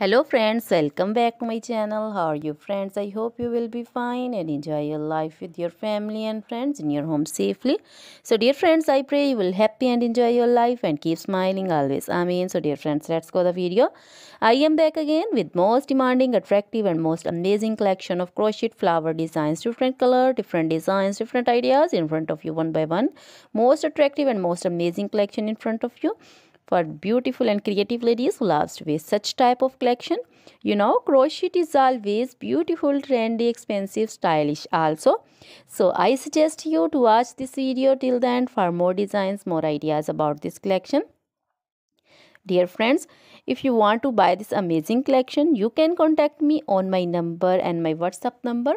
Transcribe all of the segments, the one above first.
hello friends welcome back to my channel how are you friends i hope you will be fine and enjoy your life with your family and friends in your home safely so dear friends i pray you will happy and enjoy your life and keep smiling always i mean so dear friends let's go the video i am back again with most demanding attractive and most amazing collection of crochet flower designs different color different designs different ideas in front of you one by one most attractive and most amazing collection in front of you for beautiful and creative ladies who loves to wear such type of collection. You know, crochet is always beautiful, trendy, expensive, stylish also. So I suggest you to watch this video till then for more designs, more ideas about this collection. Dear friends, if you want to buy this amazing collection, you can contact me on my number and my WhatsApp number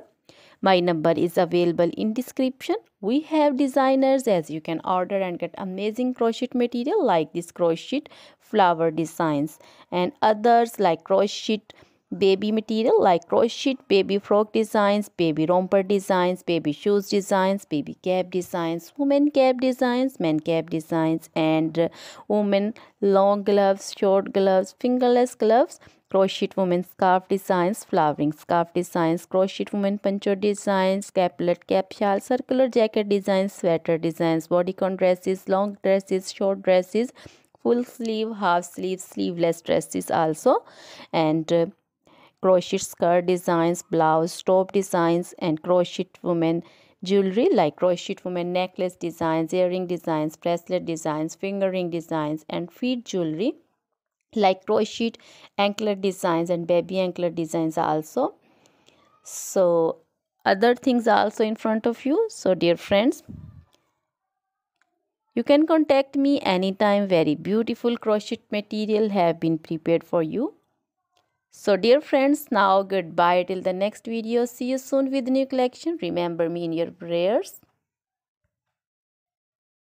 my number is available in description. We have designers as you can order and get amazing crochet material like this crochet flower designs and others like crochet baby material like crochet baby frock designs baby romper designs baby shoes designs baby cap designs women cap designs men cap designs and women long gloves short gloves fingerless gloves crochet woman scarf designs flowering scarf designs crochet woman poncho designs caplet cap shawl circular jacket designs sweater designs bodycon dresses long dresses short dresses full sleeve half sleeve sleeveless dresses also and uh, crochet skirt designs blouse top designs and crochet woman jewelry like crochet woman necklace designs earring designs bracelet designs fingering designs and feet jewelry like crochet anklet designs and baby anklet designs also so other things are also in front of you so dear friends you can contact me anytime very beautiful crochet material have been prepared for you so dear friends now goodbye till the next video see you soon with new collection remember me in your prayers